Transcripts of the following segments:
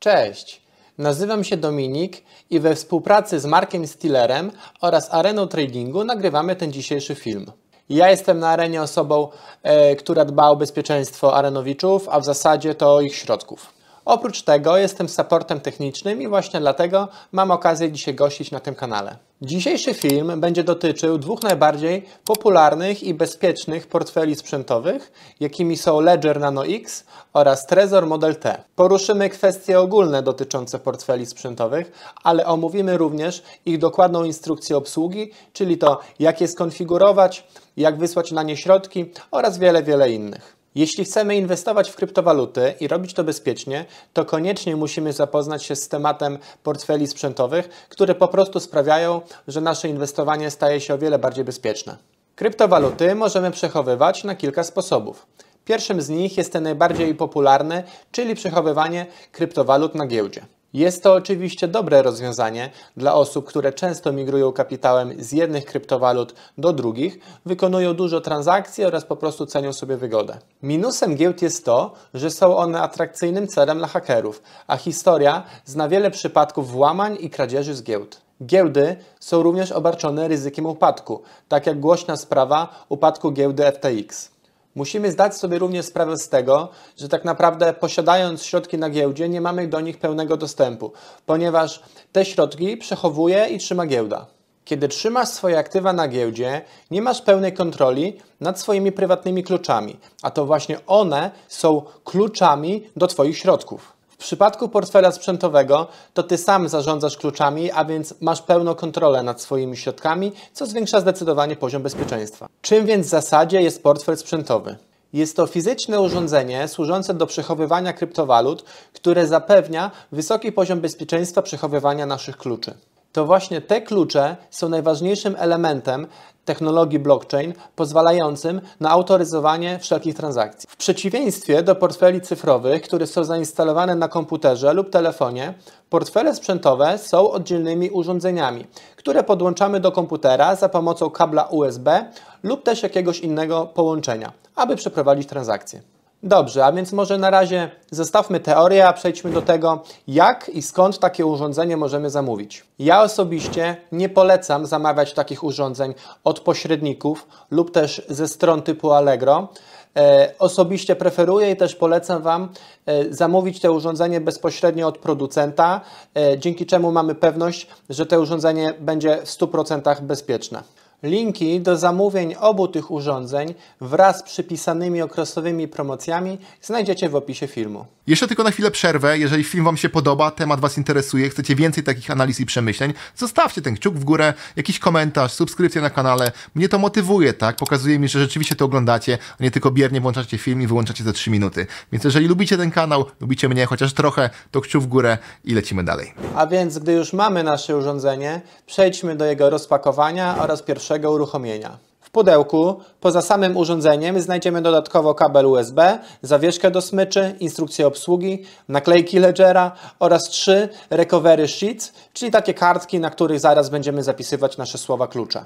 Cześć, nazywam się Dominik i we współpracy z Markiem Stillerem oraz Areną Tradingu nagrywamy ten dzisiejszy film. Ja jestem na arenie osobą, e, która dba o bezpieczeństwo arenowiczów, a w zasadzie to ich środków. Oprócz tego jestem supportem technicznym i właśnie dlatego mam okazję dzisiaj gościć na tym kanale. Dzisiejszy film będzie dotyczył dwóch najbardziej popularnych i bezpiecznych portfeli sprzętowych, jakimi są Ledger Nano X oraz Trezor Model T. Poruszymy kwestie ogólne dotyczące portfeli sprzętowych, ale omówimy również ich dokładną instrukcję obsługi, czyli to jak je skonfigurować, jak wysłać na nie środki oraz wiele, wiele innych. Jeśli chcemy inwestować w kryptowaluty i robić to bezpiecznie, to koniecznie musimy zapoznać się z tematem portfeli sprzętowych, które po prostu sprawiają, że nasze inwestowanie staje się o wiele bardziej bezpieczne. Kryptowaluty możemy przechowywać na kilka sposobów. Pierwszym z nich jest ten najbardziej popularny, czyli przechowywanie kryptowalut na giełdzie. Jest to oczywiście dobre rozwiązanie dla osób, które często migrują kapitałem z jednych kryptowalut do drugich, wykonują dużo transakcji oraz po prostu cenią sobie wygodę. Minusem giełd jest to, że są one atrakcyjnym celem dla hakerów, a historia zna wiele przypadków włamań i kradzieży z giełd. Giełdy są również obarczone ryzykiem upadku, tak jak głośna sprawa upadku giełdy FTX. Musimy zdać sobie również sprawę z tego, że tak naprawdę posiadając środki na giełdzie, nie mamy do nich pełnego dostępu, ponieważ te środki przechowuje i trzyma giełda. Kiedy trzymasz swoje aktywa na giełdzie, nie masz pełnej kontroli nad swoimi prywatnymi kluczami, a to właśnie one są kluczami do Twoich środków. W przypadku portfela sprzętowego to Ty sam zarządzasz kluczami, a więc masz pełną kontrolę nad swoimi środkami, co zwiększa zdecydowanie poziom bezpieczeństwa. Czym więc w zasadzie jest portfel sprzętowy? Jest to fizyczne urządzenie służące do przechowywania kryptowalut, które zapewnia wysoki poziom bezpieczeństwa przechowywania naszych kluczy to właśnie te klucze są najważniejszym elementem technologii blockchain pozwalającym na autoryzowanie wszelkich transakcji. W przeciwieństwie do portfeli cyfrowych, które są zainstalowane na komputerze lub telefonie, portfele sprzętowe są oddzielnymi urządzeniami, które podłączamy do komputera za pomocą kabla USB lub też jakiegoś innego połączenia, aby przeprowadzić transakcję. Dobrze, a więc może na razie zostawmy teorię, a przejdźmy do tego, jak i skąd takie urządzenie możemy zamówić. Ja osobiście nie polecam zamawiać takich urządzeń od pośredników lub też ze stron typu Allegro. E, osobiście preferuję i też polecam Wam e, zamówić te urządzenie bezpośrednio od producenta, e, dzięki czemu mamy pewność, że to urządzenie będzie w 100% bezpieczne. Linki do zamówień obu tych urządzeń wraz z przypisanymi okresowymi promocjami znajdziecie w opisie filmu. Jeszcze tylko na chwilę przerwę. Jeżeli film Wam się podoba, temat Was interesuje, chcecie więcej takich analiz i przemyśleń, zostawcie ten kciuk w górę, jakiś komentarz, subskrypcję na kanale. Mnie to motywuje, tak? Pokazuje mi, że rzeczywiście to oglądacie, a nie tylko biernie włączacie film i wyłączacie za 3 minuty. Więc jeżeli lubicie ten kanał, lubicie mnie chociaż trochę, to kciuk w górę i lecimy dalej. A więc, gdy już mamy nasze urządzenie, przejdźmy do jego rozpakowania oraz pierwszego uruchomienia. W pudełku poza samym urządzeniem znajdziemy dodatkowo kabel USB, zawieszkę do smyczy, instrukcję obsługi, naklejki ledgera oraz trzy recovery sheets, czyli takie kartki, na których zaraz będziemy zapisywać nasze słowa klucze.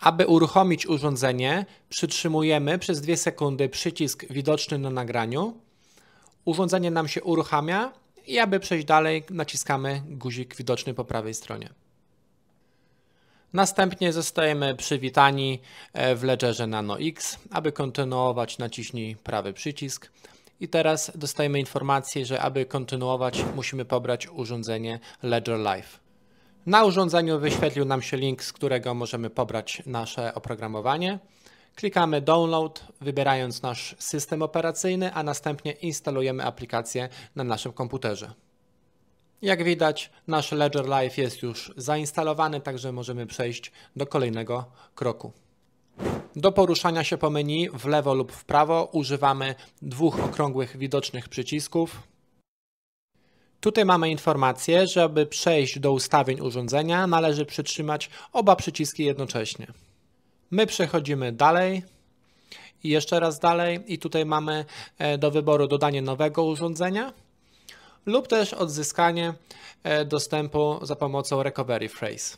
Aby uruchomić urządzenie, przytrzymujemy przez 2 sekundy przycisk widoczny na nagraniu. Urządzenie nam się uruchamia i aby przejść dalej, naciskamy guzik widoczny po prawej stronie. Następnie zostajemy przywitani e, w ledgerze Nano X. Aby kontynuować naciśnij prawy przycisk. I teraz dostajemy informację, że aby kontynuować musimy pobrać urządzenie Ledger Live. Na urządzeniu wyświetlił nam się link, z którego możemy pobrać nasze oprogramowanie. Klikamy Download, wybierając nasz system operacyjny, a następnie instalujemy aplikację na naszym komputerze. Jak widać, nasz Ledger Live jest już zainstalowany, także możemy przejść do kolejnego kroku. Do poruszania się po menu w lewo lub w prawo używamy dwóch okrągłych widocznych przycisków. Tutaj mamy informację, że aby przejść do ustawień urządzenia należy przytrzymać oba przyciski jednocześnie. My przechodzimy dalej i jeszcze raz dalej i tutaj mamy e, do wyboru dodanie nowego urządzenia lub też odzyskanie e, dostępu za pomocą recovery phrase.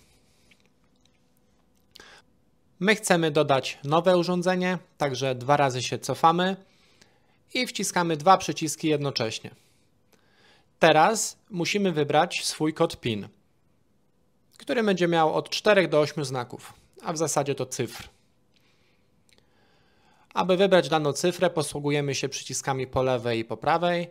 My chcemy dodać nowe urządzenie, także dwa razy się cofamy i wciskamy dwa przyciski jednocześnie. Teraz musimy wybrać swój kod PIN, który będzie miał od 4 do 8 znaków, a w zasadzie to cyfr. Aby wybrać daną cyfrę, posługujemy się przyciskami po lewej i po prawej,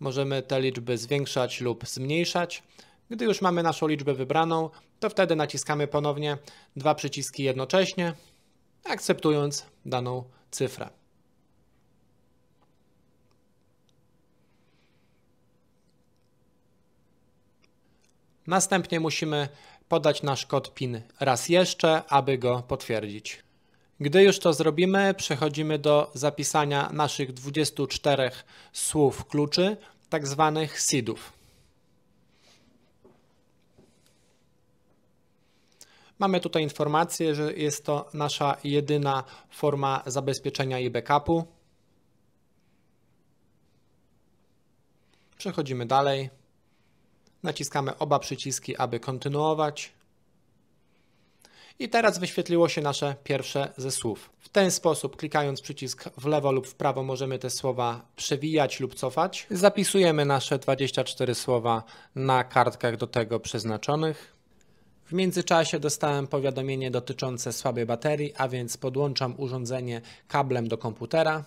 możemy te liczby zwiększać lub zmniejszać. Gdy już mamy naszą liczbę wybraną, to wtedy naciskamy ponownie dwa przyciski jednocześnie, akceptując daną cyfrę. Następnie musimy podać nasz kod PIN raz jeszcze, aby go potwierdzić. Gdy już to zrobimy, przechodzimy do zapisania naszych 24 słów kluczy, tak zwanych seedów. Mamy tutaj informację, że jest to nasza jedyna forma zabezpieczenia i backupu. Przechodzimy dalej. Naciskamy oba przyciski, aby kontynuować. I teraz wyświetliło się nasze pierwsze ze słów. W ten sposób, klikając przycisk w lewo lub w prawo, możemy te słowa przewijać lub cofać. Zapisujemy nasze 24 słowa na kartkach do tego przeznaczonych. W międzyczasie dostałem powiadomienie dotyczące słabej baterii, a więc podłączam urządzenie kablem do komputera.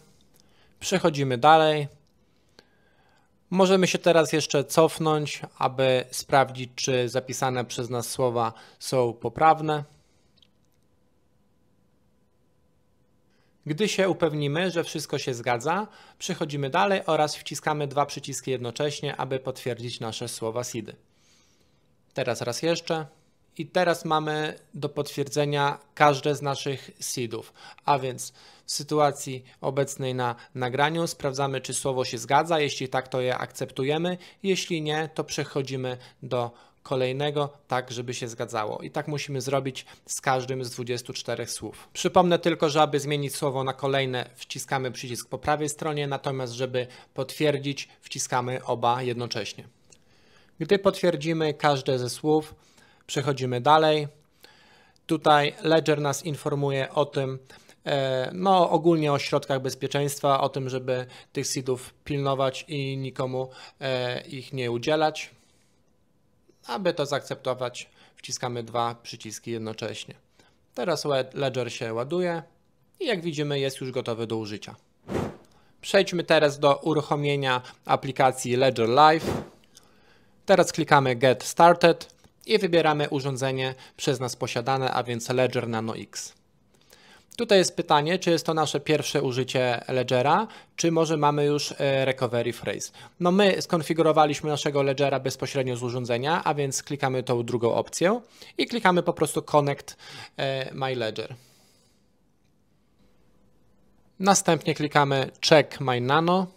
Przechodzimy dalej. Możemy się teraz jeszcze cofnąć, aby sprawdzić, czy zapisane przez nas słowa są poprawne. Gdy się upewnimy, że wszystko się zgadza, przechodzimy dalej oraz wciskamy dwa przyciski jednocześnie, aby potwierdzić nasze słowa SID. Teraz raz jeszcze. I teraz mamy do potwierdzenia każde z naszych seedów. A więc w sytuacji obecnej na nagraniu sprawdzamy, czy słowo się zgadza. Jeśli tak, to je akceptujemy. Jeśli nie, to przechodzimy do kolejnego, tak żeby się zgadzało. I tak musimy zrobić z każdym z 24 słów. Przypomnę tylko, że aby zmienić słowo na kolejne, wciskamy przycisk po prawej stronie, natomiast żeby potwierdzić, wciskamy oba jednocześnie. Gdy potwierdzimy każde ze słów, przechodzimy dalej. Tutaj Ledger nas informuje o tym, e, no ogólnie o środkach bezpieczeństwa, o tym, żeby tych seedów pilnować i nikomu e, ich nie udzielać. Aby to zaakceptować, wciskamy dwa przyciski jednocześnie. Teraz Ledger się ładuje i jak widzimy jest już gotowy do użycia. Przejdźmy teraz do uruchomienia aplikacji Ledger Live. Teraz klikamy Get Started i wybieramy urządzenie przez nas posiadane, a więc Ledger Nano X. Tutaj jest pytanie, czy jest to nasze pierwsze użycie Ledgera, czy może mamy już e, recovery phrase. No my skonfigurowaliśmy naszego Ledgera bezpośrednio z urządzenia, a więc klikamy tą drugą opcję i klikamy po prostu connect e, my ledger. Następnie klikamy check my nano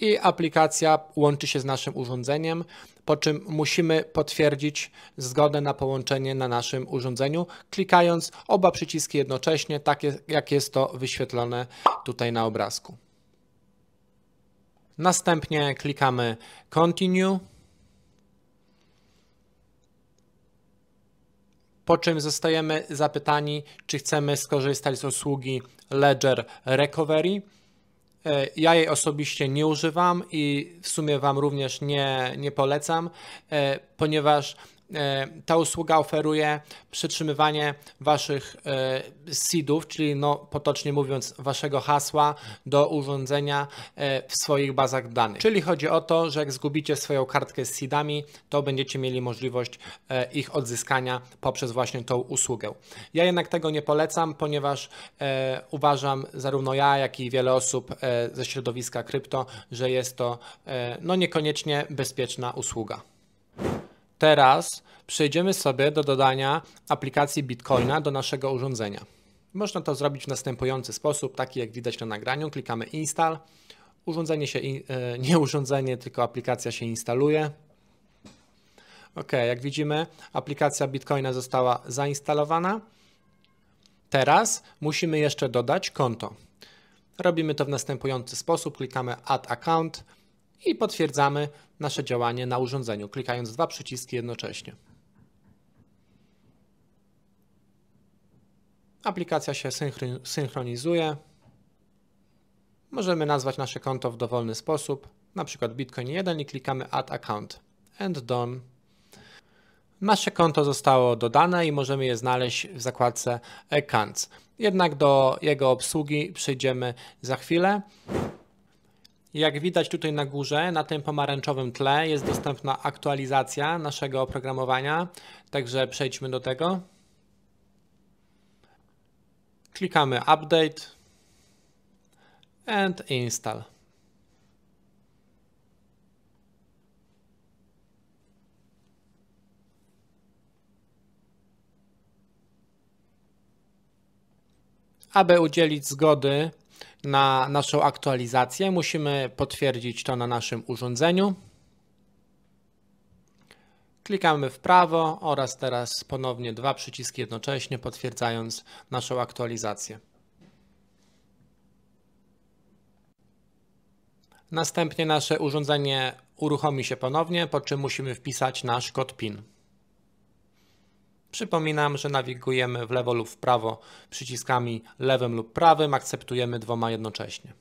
i aplikacja łączy się z naszym urządzeniem, po czym musimy potwierdzić zgodę na połączenie na naszym urządzeniu, klikając oba przyciski jednocześnie, tak jak jest to wyświetlone tutaj na obrazku. Następnie klikamy Continue, po czym zostajemy zapytani, czy chcemy skorzystać z usługi Ledger Recovery. E, ja jej osobiście nie używam i w sumie Wam również nie, nie polecam, e, ponieważ E, ta usługa oferuje przytrzymywanie waszych e, seedów, czyli no, potocznie mówiąc waszego hasła do urządzenia e, w swoich bazach danych. Czyli chodzi o to, że jak zgubicie swoją kartkę z seedami, to będziecie mieli możliwość ich odzyskania poprzez właśnie tą usługę. Ja jednak tego nie polecam, ponieważ uważam zarówno ja, jak i wiele osób ze środowiska krypto, że jest to no, niekoniecznie bezpieczna usługa. Teraz przejdziemy sobie do dodania aplikacji Bitcoina do naszego urządzenia. Można to zrobić w następujący sposób, taki jak widać na nagraniu. Klikamy install. Urządzenie się, e, nie urządzenie, tylko aplikacja się instaluje. Ok, jak widzimy, aplikacja Bitcoina została zainstalowana. Teraz musimy jeszcze dodać konto. Robimy to w następujący sposób. Klikamy Add Account i potwierdzamy nasze działanie na urządzeniu, klikając dwa przyciski jednocześnie. Aplikacja się synchronizuje. Możemy nazwać nasze konto w dowolny sposób, na przykład Bitcoin 1 i klikamy Add Account and Done. Nasze konto zostało dodane i możemy je znaleźć w zakładce Accounts. Jednak do jego obsługi przejdziemy za chwilę. Jak widać tutaj na górze, na tym pomarańczowym tle jest dostępna aktualizacja naszego oprogramowania, także przejdźmy do tego. Klikamy Update and Install. Aby udzielić zgody na naszą aktualizację. Musimy potwierdzić to na naszym urządzeniu. Klikamy w prawo oraz teraz ponownie dwa przyciski jednocześnie potwierdzając naszą aktualizację. Następnie nasze urządzenie uruchomi się ponownie, po czym musimy wpisać nasz kod PIN. Przypominam, że nawigujemy w lewo lub w prawo przyciskami lewym lub prawym, akceptujemy dwoma jednocześnie.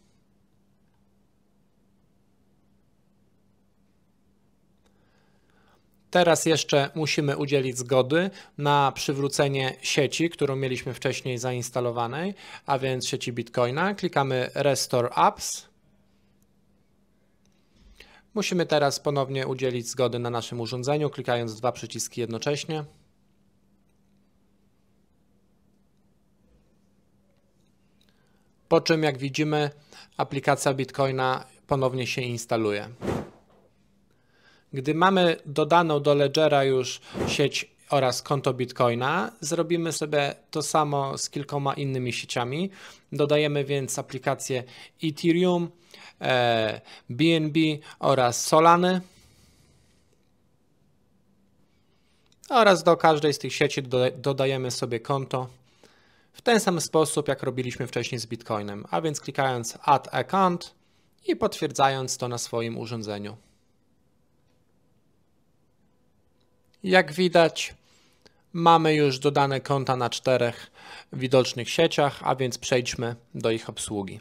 Teraz jeszcze musimy udzielić zgody na przywrócenie sieci, którą mieliśmy wcześniej zainstalowanej, a więc sieci Bitcoina. Klikamy Restore Apps. Musimy teraz ponownie udzielić zgody na naszym urządzeniu, klikając dwa przyciski jednocześnie. po czym jak widzimy aplikacja Bitcoina ponownie się instaluje. Gdy mamy dodaną do Ledgera już sieć oraz konto Bitcoina, zrobimy sobie to samo z kilkoma innymi sieciami. Dodajemy więc aplikacje Ethereum, BNB e, oraz Solany. Oraz do każdej z tych sieci dodajemy sobie konto w ten sam sposób, jak robiliśmy wcześniej z Bitcoinem, a więc klikając Add Account i potwierdzając to na swoim urządzeniu. Jak widać, mamy już dodane konta na czterech widocznych sieciach, a więc przejdźmy do ich obsługi.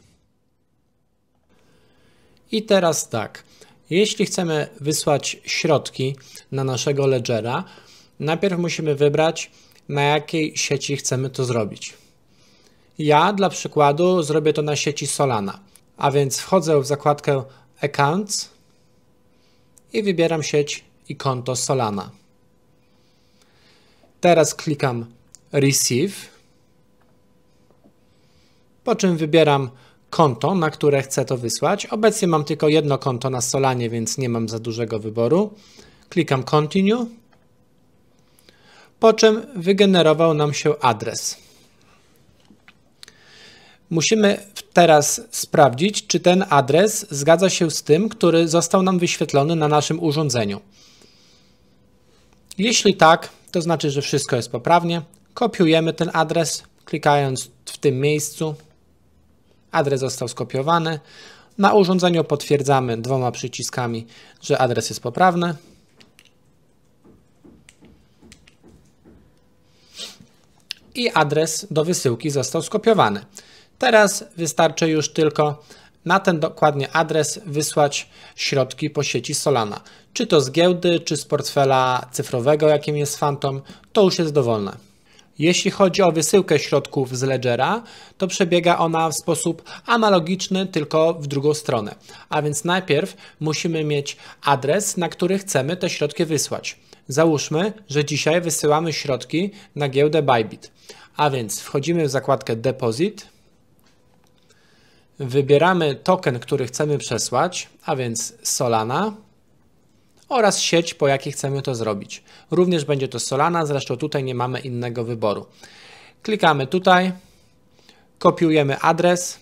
I teraz tak, jeśli chcemy wysłać środki na naszego ledgera, najpierw musimy wybrać, na jakiej sieci chcemy to zrobić. Ja dla przykładu zrobię to na sieci Solana, a więc wchodzę w zakładkę Accounts i wybieram sieć i konto Solana. Teraz klikam Receive, po czym wybieram konto, na które chcę to wysłać. Obecnie mam tylko jedno konto na Solanie, więc nie mam za dużego wyboru. Klikam Continue, po czym wygenerował nam się adres. Musimy teraz sprawdzić, czy ten adres zgadza się z tym, który został nam wyświetlony na naszym urządzeniu. Jeśli tak, to znaczy, że wszystko jest poprawnie. Kopiujemy ten adres, klikając w tym miejscu. Adres został skopiowany. Na urządzeniu potwierdzamy dwoma przyciskami, że adres jest poprawny. I adres do wysyłki został skopiowany. Teraz wystarczy już tylko na ten dokładnie adres wysłać środki po sieci Solana. Czy to z giełdy, czy z portfela cyfrowego, jakim jest Phantom, to już jest dowolne. Jeśli chodzi o wysyłkę środków z Ledgera, to przebiega ona w sposób analogiczny, tylko w drugą stronę. A więc najpierw musimy mieć adres, na który chcemy te środki wysłać. Załóżmy, że dzisiaj wysyłamy środki na giełdę Bybit. A więc wchodzimy w zakładkę Deposit wybieramy token, który chcemy przesłać, a więc Solana oraz sieć, po jakiej chcemy to zrobić. Również będzie to Solana, zresztą tutaj nie mamy innego wyboru. Klikamy tutaj, kopiujemy adres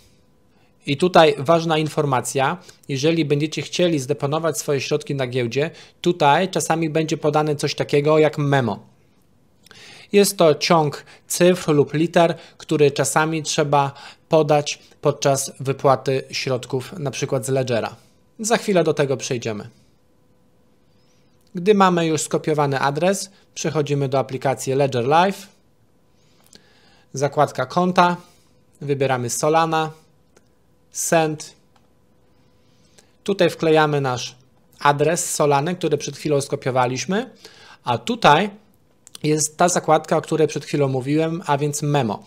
i tutaj ważna informacja, jeżeli będziecie chcieli zdeponować swoje środki na giełdzie, tutaj czasami będzie podane coś takiego jak memo. Jest to ciąg cyfr lub liter, który czasami trzeba podać podczas wypłaty środków, na przykład z ledgera. Za chwilę do tego przejdziemy. Gdy mamy już skopiowany adres, przechodzimy do aplikacji Ledger Live, zakładka konta, wybieramy Solana, Send. Tutaj wklejamy nasz adres Solany, który przed chwilą skopiowaliśmy, a tutaj jest ta zakładka, o której przed chwilą mówiłem, a więc memo.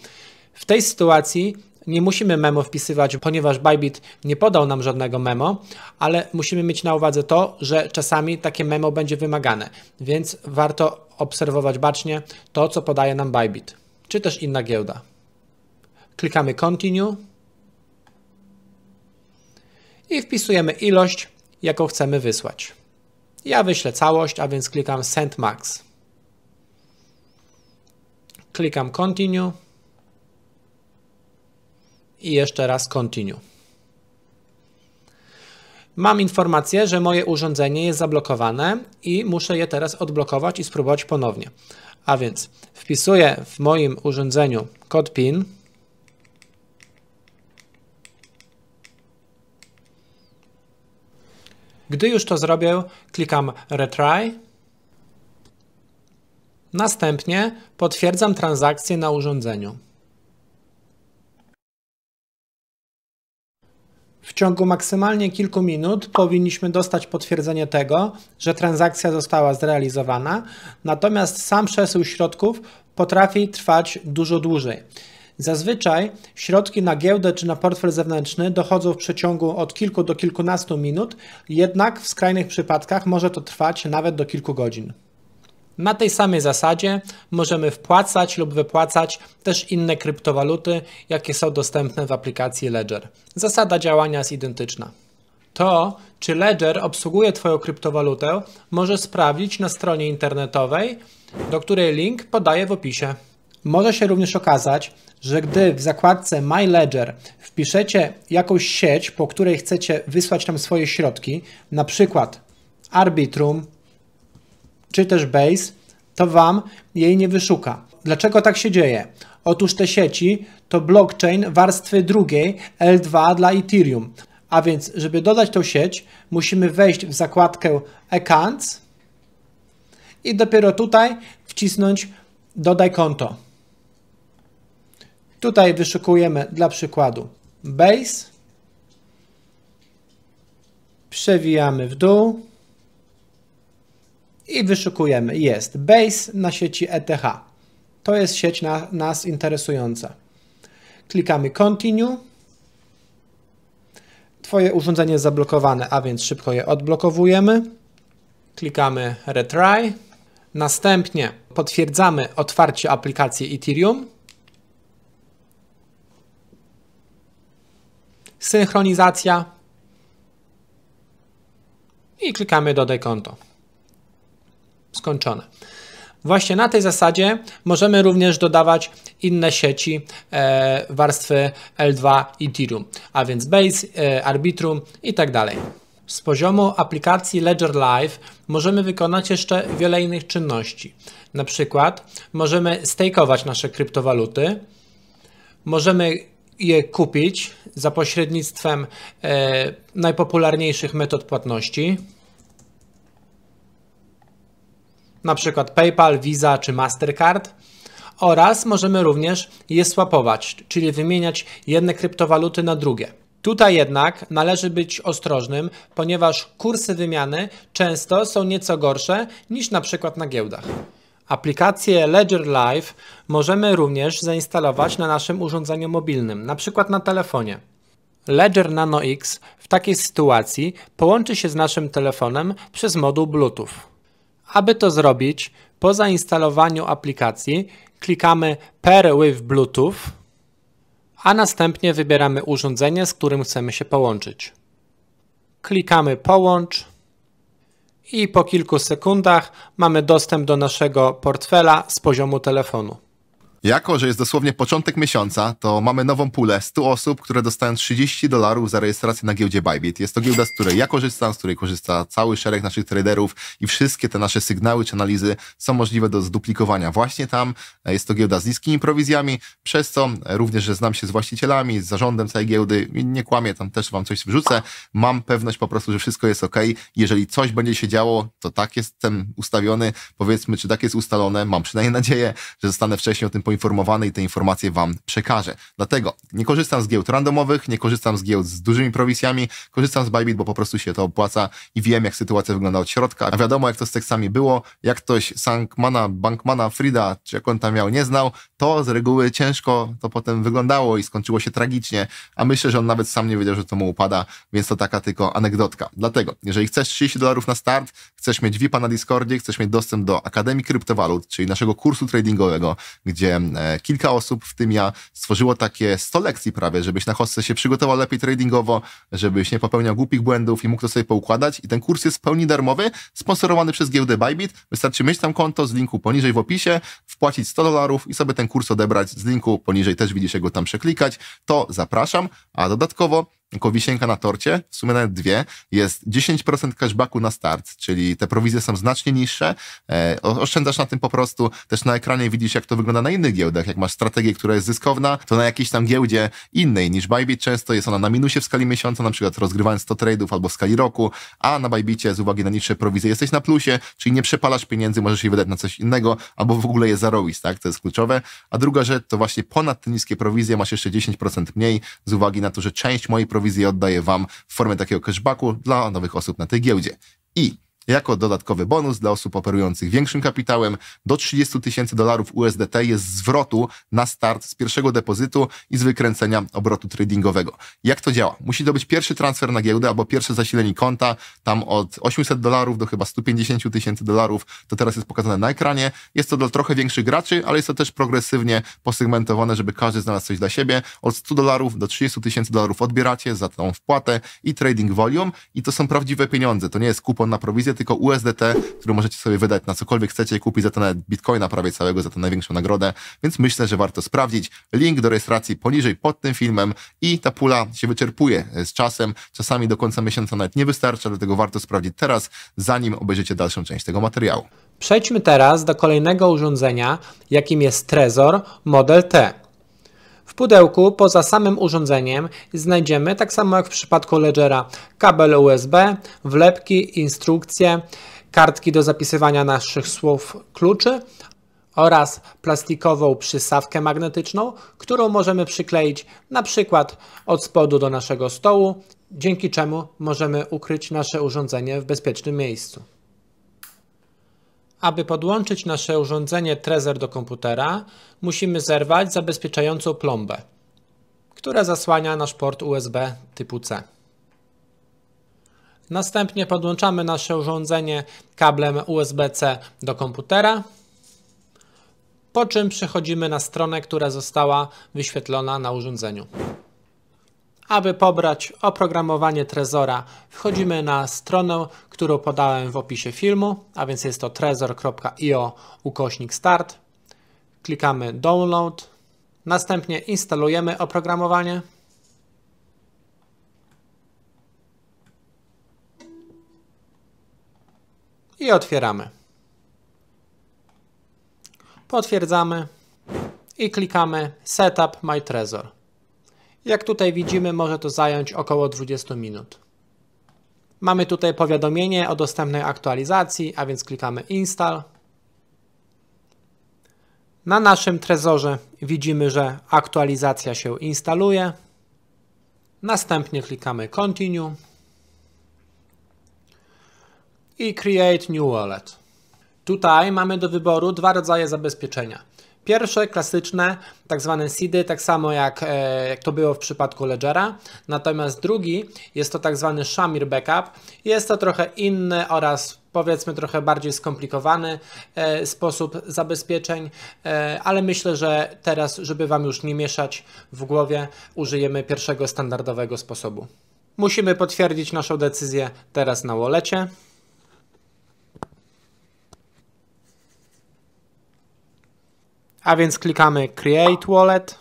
W tej sytuacji nie musimy memo wpisywać, ponieważ Bybit nie podał nam żadnego memo, ale musimy mieć na uwadze to, że czasami takie memo będzie wymagane, więc warto obserwować bacznie to, co podaje nam Bybit, czy też inna giełda. Klikamy Continue i wpisujemy ilość, jaką chcemy wysłać. Ja wyślę całość, a więc klikam Send Max. Klikam Continue i jeszcze raz Continue. Mam informację, że moje urządzenie jest zablokowane i muszę je teraz odblokować i spróbować ponownie. A więc wpisuję w moim urządzeniu kod PIN. Gdy już to zrobię, klikam Retry Następnie potwierdzam transakcję na urządzeniu. W ciągu maksymalnie kilku minut powinniśmy dostać potwierdzenie tego, że transakcja została zrealizowana, natomiast sam przesył środków potrafi trwać dużo dłużej. Zazwyczaj środki na giełdę czy na portfel zewnętrzny dochodzą w przeciągu od kilku do kilkunastu minut, jednak w skrajnych przypadkach może to trwać nawet do kilku godzin. Na tej samej zasadzie możemy wpłacać lub wypłacać też inne kryptowaluty, jakie są dostępne w aplikacji Ledger. Zasada działania jest identyczna. To, czy Ledger obsługuje Twoją kryptowalutę, może sprawdzić na stronie internetowej, do której link podaję w opisie. Może się również okazać, że gdy w zakładce My Ledger wpiszecie jakąś sieć, po której chcecie wysłać tam swoje środki, na przykład Arbitrum, czy też Base, to Wam jej nie wyszuka. Dlaczego tak się dzieje? Otóż te sieci to blockchain warstwy drugiej L2 dla Ethereum. A więc, żeby dodać tą sieć, musimy wejść w zakładkę Accounts i dopiero tutaj wcisnąć Dodaj konto. Tutaj wyszukujemy dla przykładu Base, przewijamy w dół i wyszukujemy. Jest Base na sieci ETH. To jest sieć na, nas interesująca. Klikamy Continue. Twoje urządzenie jest zablokowane, a więc szybko je odblokowujemy. Klikamy Retry. Następnie potwierdzamy otwarcie aplikacji Ethereum. Synchronizacja. I klikamy Dodaj konto skończone. Właśnie na tej zasadzie możemy również dodawać inne sieci e, warstwy L2 i Ethereum, a więc Base, e, Arbitrum i tak dalej. Z poziomu aplikacji Ledger Live możemy wykonać jeszcze wiele innych czynności. Na przykład możemy stakeować nasze kryptowaluty, możemy je kupić za pośrednictwem e, najpopularniejszych metod płatności, np. PayPal, Visa czy Mastercard oraz możemy również je swapować, czyli wymieniać jedne kryptowaluty na drugie. Tutaj jednak należy być ostrożnym, ponieważ kursy wymiany często są nieco gorsze niż na przykład na giełdach. Aplikację Ledger Live możemy również zainstalować na naszym urządzeniu mobilnym, na przykład na telefonie. Ledger Nano X w takiej sytuacji połączy się z naszym telefonem przez moduł Bluetooth. Aby to zrobić, po zainstalowaniu aplikacji klikamy Pair with Bluetooth, a następnie wybieramy urządzenie, z którym chcemy się połączyć. Klikamy Połącz i po kilku sekundach mamy dostęp do naszego portfela z poziomu telefonu. Jako, że jest dosłownie początek miesiąca, to mamy nową pulę 100 osób, które dostają 30 dolarów za rejestrację na giełdzie Bybit. Jest to giełda, z której ja korzystam, z której korzysta cały szereg naszych traderów i wszystkie te nasze sygnały czy analizy są możliwe do zduplikowania właśnie tam. E, jest to giełda z niskimi prowizjami, przez co e, również, że znam się z właścicielami, z zarządem całej giełdy, nie kłamię, tam też wam coś wrzucę. Mam pewność po prostu, że wszystko jest ok. Jeżeli coś będzie się działo, to tak jestem ustawiony, powiedzmy, czy tak jest ustalone. Mam przynajmniej nadzieję, że zostanę wcześniej o tym poinformowany i te informacje Wam przekażę. Dlatego nie korzystam z giełd randomowych, nie korzystam z giełd z dużymi prowizjami, korzystam z Bybit, bo po prostu się to opłaca i wiem, jak sytuacja wygląda od środka. A wiadomo, jak to z tekstami było, jak ktoś Sankmana, Bankmana, Frida, czy jak on tam miał, nie znał, to z reguły ciężko to potem wyglądało i skończyło się tragicznie, a myślę, że on nawet sam nie wiedział, że to mu upada, więc to taka tylko anegdotka. Dlatego, jeżeli chcesz 30 dolarów na start, chcesz mieć VIPa na Discordzie, chcesz mieć dostęp do Akademii Kryptowalut, czyli naszego kursu tradingowego, gdzie E, kilka osób, w tym ja, stworzyło takie 100 lekcji prawie, żebyś na hostce się przygotował lepiej tradingowo, żebyś nie popełniał głupich błędów i mógł to sobie poukładać. I ten kurs jest w pełni darmowy, sponsorowany przez giełdę Bybit. Wystarczy mieć tam konto z linku poniżej w opisie, wpłacić 100 dolarów i sobie ten kurs odebrać z linku poniżej, też widzisz, jego tam przeklikać. To zapraszam, a dodatkowo jako wisienka na torcie, w sumie nawet dwie, jest 10% cashbacku na start, czyli te prowizje są znacznie niższe, e, oszczędzasz na tym po prostu, też na ekranie widzisz, jak to wygląda na innych giełdach, jak masz strategię, która jest zyskowna, to na jakiejś tam giełdzie innej niż Bybit często jest ona na minusie w skali miesiąca, na przykład rozgrywając 100 tradeów albo w skali roku, a na Bybicie z uwagi na niższe prowizje jesteś na plusie, czyli nie przepalasz pieniędzy, możesz je wydać na coś innego, albo w ogóle je zarobić, tak, to jest kluczowe, a druga rzecz to właśnie ponad te niskie prowizje masz jeszcze 10% mniej z uwagi na to, że część mojej prowizji prowizję oddaję Wam w formie takiego cashbacku dla nowych osób na tej giełdzie. I jako dodatkowy bonus dla osób operujących większym kapitałem do 30 tysięcy dolarów USDT jest zwrotu na start z pierwszego depozytu i z wykręcenia obrotu tradingowego. Jak to działa? Musi to być pierwszy transfer na giełdę albo pierwsze zasilenie konta, tam od 800 dolarów do chyba 150 tysięcy dolarów, to teraz jest pokazane na ekranie. Jest to dla trochę większych graczy, ale jest to też progresywnie posegmentowane, żeby każdy znalazł coś dla siebie. Od 100 dolarów do 30 tysięcy dolarów odbieracie za tą wpłatę i trading volume i to są prawdziwe pieniądze. To nie jest kupon na prowizję, tylko USDT, który możecie sobie wydać na cokolwiek chcecie, kupić za to nawet bitcoina prawie całego, za tę największą nagrodę, więc myślę, że warto sprawdzić. Link do rejestracji poniżej pod tym filmem i ta pula się wyczerpuje e, z czasem, czasami do końca miesiąca nawet nie wystarcza, dlatego warto sprawdzić teraz, zanim obejrzycie dalszą część tego materiału. Przejdźmy teraz do kolejnego urządzenia, jakim jest Trezor Model T. W pudełku poza samym urządzeniem znajdziemy, tak samo jak w przypadku Ledgera, kabel USB, wlepki, instrukcje, kartki do zapisywania naszych słów kluczy oraz plastikową przysawkę magnetyczną, którą możemy przykleić na przykład od spodu do naszego stołu, dzięki czemu możemy ukryć nasze urządzenie w bezpiecznym miejscu. Aby podłączyć nasze urządzenie Trezor do komputera, musimy zerwać zabezpieczającą plombę, która zasłania nasz port USB typu C. Następnie podłączamy nasze urządzenie kablem USB-C do komputera, po czym przechodzimy na stronę, która została wyświetlona na urządzeniu. Aby pobrać oprogramowanie Trezora wchodzimy na stronę, którą podałem w opisie filmu, a więc jest to trezor.io ukośnik start. Klikamy download, następnie instalujemy oprogramowanie. i otwieramy. Potwierdzamy i klikamy Setup My Trezor. Jak tutaj widzimy, może to zająć około 20 minut. Mamy tutaj powiadomienie o dostępnej aktualizacji, a więc klikamy Install. Na naszym trezorze widzimy, że aktualizacja się instaluje. Następnie klikamy Continue i Create New Wallet. Tutaj mamy do wyboru dwa rodzaje zabezpieczenia. Pierwsze klasyczne, tak zwane seedy, tak samo jak, e, jak to było w przypadku Ledgera. Natomiast drugi jest to tak zwany Shamir Backup. Jest to trochę inny oraz powiedzmy trochę bardziej skomplikowany e, sposób zabezpieczeń, e, ale myślę, że teraz, żeby Wam już nie mieszać w głowie, użyjemy pierwszego standardowego sposobu. Musimy potwierdzić naszą decyzję teraz na wolecie. A więc klikamy Create Wallet.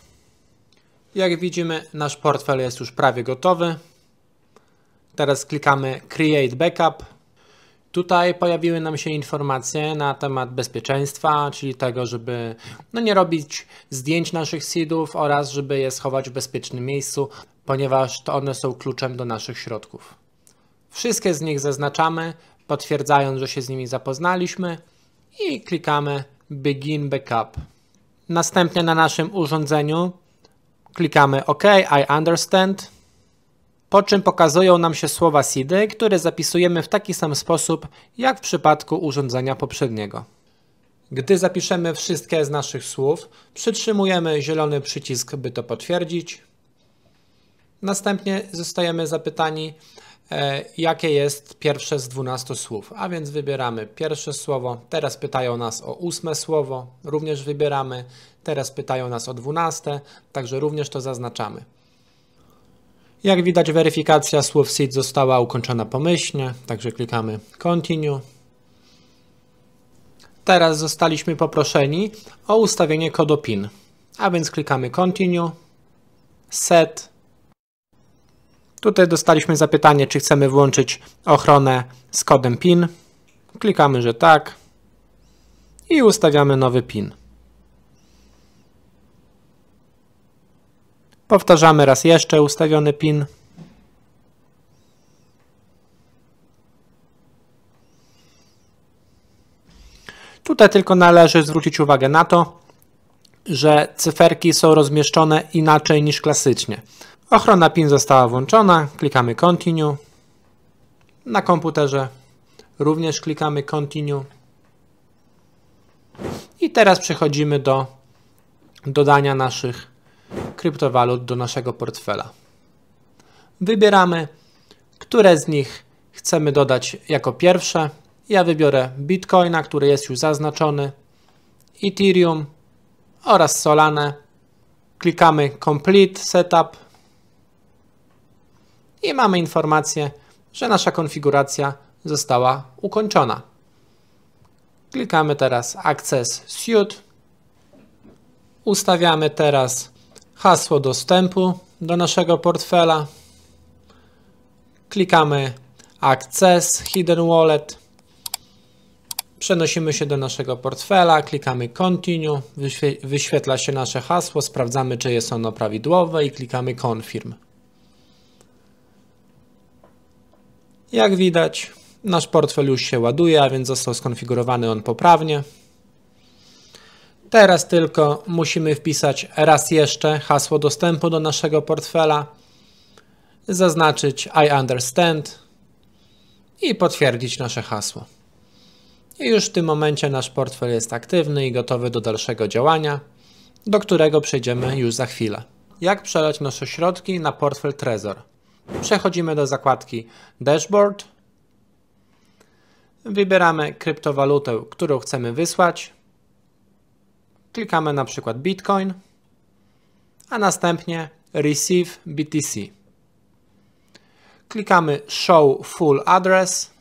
Jak widzimy, nasz portfel jest już prawie gotowy. Teraz klikamy Create Backup. Tutaj pojawiły nam się informacje na temat bezpieczeństwa, czyli tego, żeby no nie robić zdjęć naszych seedów oraz żeby je schować w bezpiecznym miejscu, ponieważ to one są kluczem do naszych środków. Wszystkie z nich zaznaczamy, potwierdzając, że się z nimi zapoznaliśmy i klikamy Begin Backup. Następnie na naszym urządzeniu klikamy OK, I understand, po czym pokazują nam się słowa CD, które zapisujemy w taki sam sposób jak w przypadku urządzenia poprzedniego. Gdy zapiszemy wszystkie z naszych słów, przytrzymujemy zielony przycisk, by to potwierdzić. Następnie zostajemy zapytani, E, jakie jest pierwsze z 12 słów. A więc wybieramy pierwsze słowo, teraz pytają nas o ósme słowo, również wybieramy, teraz pytają nas o dwunaste, także również to zaznaczamy. Jak widać weryfikacja słów seed została ukończona pomyślnie, także klikamy continue. Teraz zostaliśmy poproszeni o ustawienie kodu PIN, a więc klikamy continue, set, Tutaj dostaliśmy zapytanie, czy chcemy włączyć ochronę z kodem PIN. Klikamy, że tak i ustawiamy nowy PIN. Powtarzamy raz jeszcze ustawiony PIN. Tutaj tylko należy zwrócić uwagę na to, że cyferki są rozmieszczone inaczej niż klasycznie. Ochrona PIN została włączona, klikamy Continue. Na komputerze również klikamy Continue. I teraz przechodzimy do dodania naszych kryptowalut do naszego portfela. Wybieramy, które z nich chcemy dodać jako pierwsze. Ja wybiorę Bitcoina, który jest już zaznaczony, Ethereum oraz Solane. Klikamy Complete Setup i mamy informację, że nasza konfiguracja została ukończona. Klikamy teraz Access Suite. Ustawiamy teraz hasło dostępu do naszego portfela. Klikamy Access Hidden Wallet. Przenosimy się do naszego portfela, klikamy Continue, wyświetla się nasze hasło, sprawdzamy czy jest ono prawidłowe i klikamy Confirm. Jak widać, nasz portfel już się ładuje, a więc został skonfigurowany on poprawnie. Teraz tylko musimy wpisać raz jeszcze hasło dostępu do naszego portfela, zaznaczyć I understand i potwierdzić nasze hasło. I już w tym momencie nasz portfel jest aktywny i gotowy do dalszego działania, do którego przejdziemy już za chwilę. Jak przelać nasze środki na portfel Trezor? Przechodzimy do zakładki Dashboard. Wybieramy kryptowalutę, którą chcemy wysłać. Klikamy na przykład Bitcoin, a następnie Receive BTC. Klikamy Show Full Address,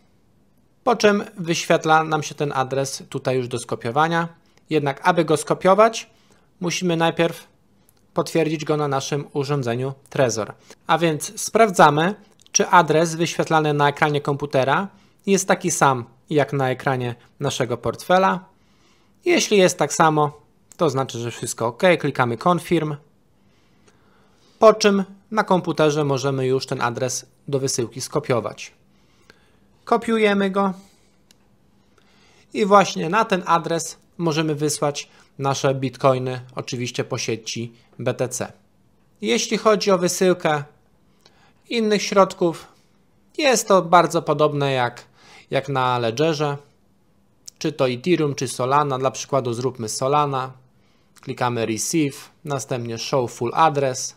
po czym wyświetla nam się ten adres tutaj już do skopiowania. Jednak aby go skopiować, musimy najpierw potwierdzić go na naszym urządzeniu Trezor. A więc sprawdzamy, czy adres wyświetlany na ekranie komputera jest taki sam jak na ekranie naszego portfela. Jeśli jest tak samo, to znaczy, że wszystko ok. Klikamy Confirm. Po czym na komputerze możemy już ten adres do wysyłki skopiować. Kopiujemy go i właśnie na ten adres możemy wysłać nasze bitcoiny oczywiście po sieci BTC. Jeśli chodzi o wysyłkę innych środków, jest to bardzo podobne jak, jak na Ledgerze, czy to Ethereum, czy Solana. Dla przykładu zróbmy Solana, klikamy Receive, następnie Show Full Address.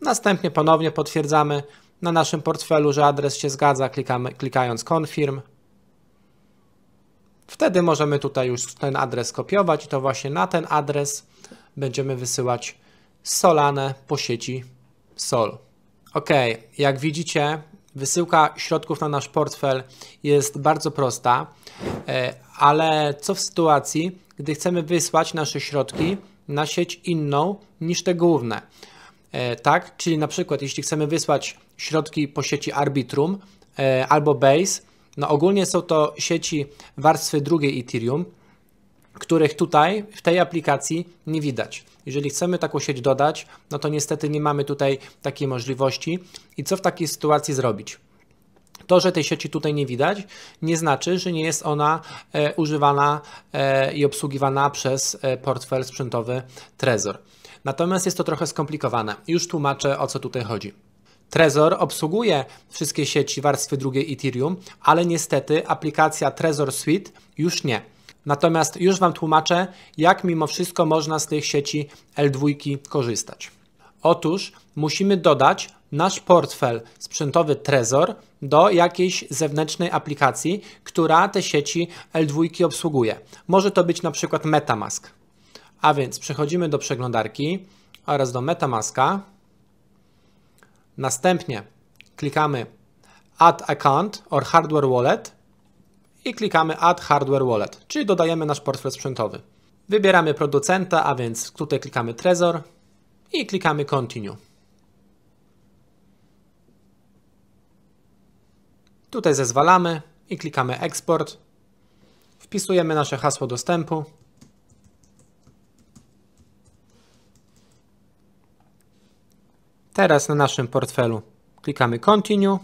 Następnie ponownie potwierdzamy na naszym portfelu, że adres się zgadza, klikamy, klikając Confirm. Wtedy możemy tutaj już ten adres kopiować i to właśnie na ten adres będziemy wysyłać solane po sieci Sol. Ok, jak widzicie, wysyłka środków na nasz portfel jest bardzo prosta, e, ale co w sytuacji, gdy chcemy wysłać nasze środki na sieć inną niż te główne? E, tak, czyli na przykład, jeśli chcemy wysłać środki po sieci Arbitrum e, albo Base, no ogólnie są to sieci warstwy drugiej Ethereum, których tutaj w tej aplikacji nie widać. Jeżeli chcemy taką sieć dodać, no to niestety nie mamy tutaj takiej możliwości. I co w takiej sytuacji zrobić? To, że tej sieci tutaj nie widać, nie znaczy, że nie jest ona e, używana e, i obsługiwana przez e, portfel sprzętowy Trezor. Natomiast jest to trochę skomplikowane. Już tłumaczę o co tutaj chodzi. Trezor obsługuje wszystkie sieci warstwy drugiej Ethereum, ale niestety aplikacja Trezor Suite już nie. Natomiast już Wam tłumaczę, jak mimo wszystko można z tych sieci L2 korzystać. Otóż musimy dodać nasz portfel sprzętowy Trezor do jakiejś zewnętrznej aplikacji, która te sieci L2 obsługuje. Może to być na przykład MetaMask. A więc przechodzimy do przeglądarki oraz do MetaMaska Następnie klikamy Add Account or Hardware Wallet i klikamy Add Hardware Wallet, czyli dodajemy nasz portfel sprzętowy. Wybieramy producenta, a więc tutaj klikamy Trezor i klikamy Continue. Tutaj zezwalamy i klikamy Export. Wpisujemy nasze hasło dostępu Teraz na naszym portfelu klikamy Continue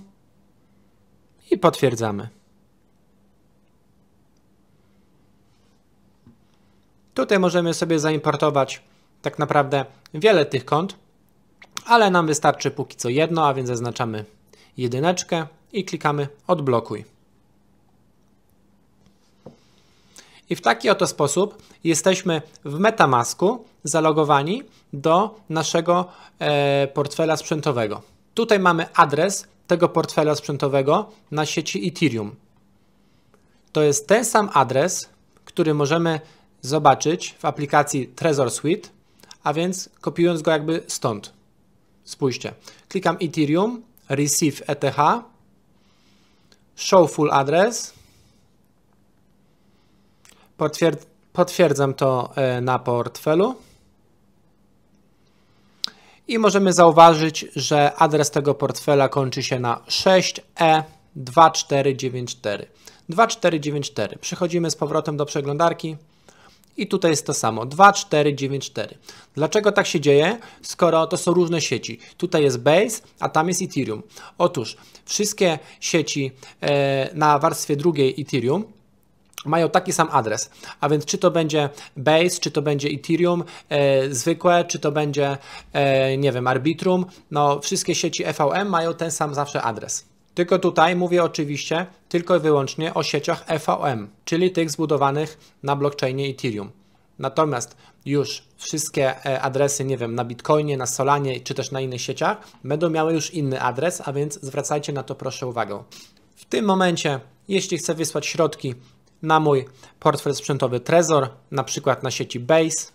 i potwierdzamy. Tutaj możemy sobie zaimportować tak naprawdę wiele tych kont, ale nam wystarczy póki co jedno, a więc zaznaczamy jedyneczkę i klikamy odblokuj. I w taki oto sposób jesteśmy w MetaMasku zalogowani do naszego e, portfela sprzętowego. Tutaj mamy adres tego portfela sprzętowego na sieci Ethereum. To jest ten sam adres, który możemy zobaczyć w aplikacji Trezor Suite, a więc kopiując go jakby stąd. Spójrzcie. Klikam Ethereum, Receive ETH, Show Full Address Potwierd potwierdzam to e, na portfelu. I możemy zauważyć, że adres tego portfela kończy się na 6E2494. 2494. E Przechodzimy z powrotem do przeglądarki. I tutaj jest to samo, 2494. Dlaczego tak się dzieje, skoro to są różne sieci? Tutaj jest Base, a tam jest Ethereum. Otóż wszystkie sieci e, na warstwie drugiej Ethereum mają taki sam adres, a więc czy to będzie Base, czy to będzie Ethereum e, zwykłe, czy to będzie, e, nie wiem, Arbitrum, no wszystkie sieci EVM mają ten sam zawsze adres. Tylko tutaj mówię oczywiście tylko i wyłącznie o sieciach EVM, czyli tych zbudowanych na blockchainie Ethereum. Natomiast już wszystkie e, adresy, nie wiem, na Bitcoinie, na Solanie czy też na innych sieciach będą miały już inny adres, a więc zwracajcie na to proszę uwagę. W tym momencie, jeśli chcę wysłać środki na mój portfel sprzętowy Trezor, na przykład na sieci Base,